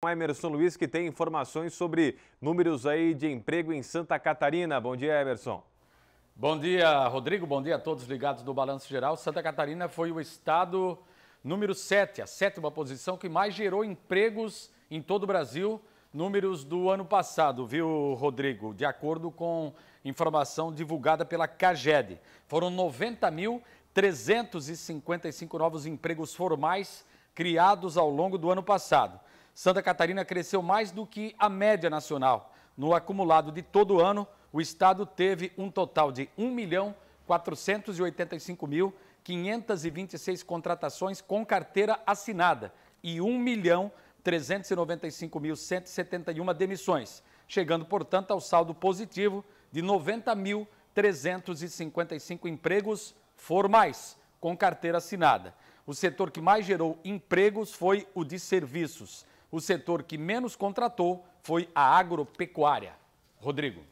Com Emerson Luiz, que tem informações sobre números aí de emprego em Santa Catarina. Bom dia, Emerson. Bom dia, Rodrigo. Bom dia a todos ligados do Balanço Geral. Santa Catarina foi o estado número 7, a sétima posição que mais gerou empregos em todo o Brasil. Números do ano passado, viu, Rodrigo? De acordo com informação divulgada pela CAGED. Foram 90.355 novos empregos formais criados ao longo do ano passado. Santa Catarina cresceu mais do que a média nacional. No acumulado de todo o ano, o estado teve um total de 1.485.526 contratações com carteira assinada e 1.395.171 demissões, chegando, portanto, ao saldo positivo de 90.355 empregos formais com carteira assinada. O setor que mais gerou empregos foi o de serviços, o setor que menos contratou foi a agropecuária. Rodrigo.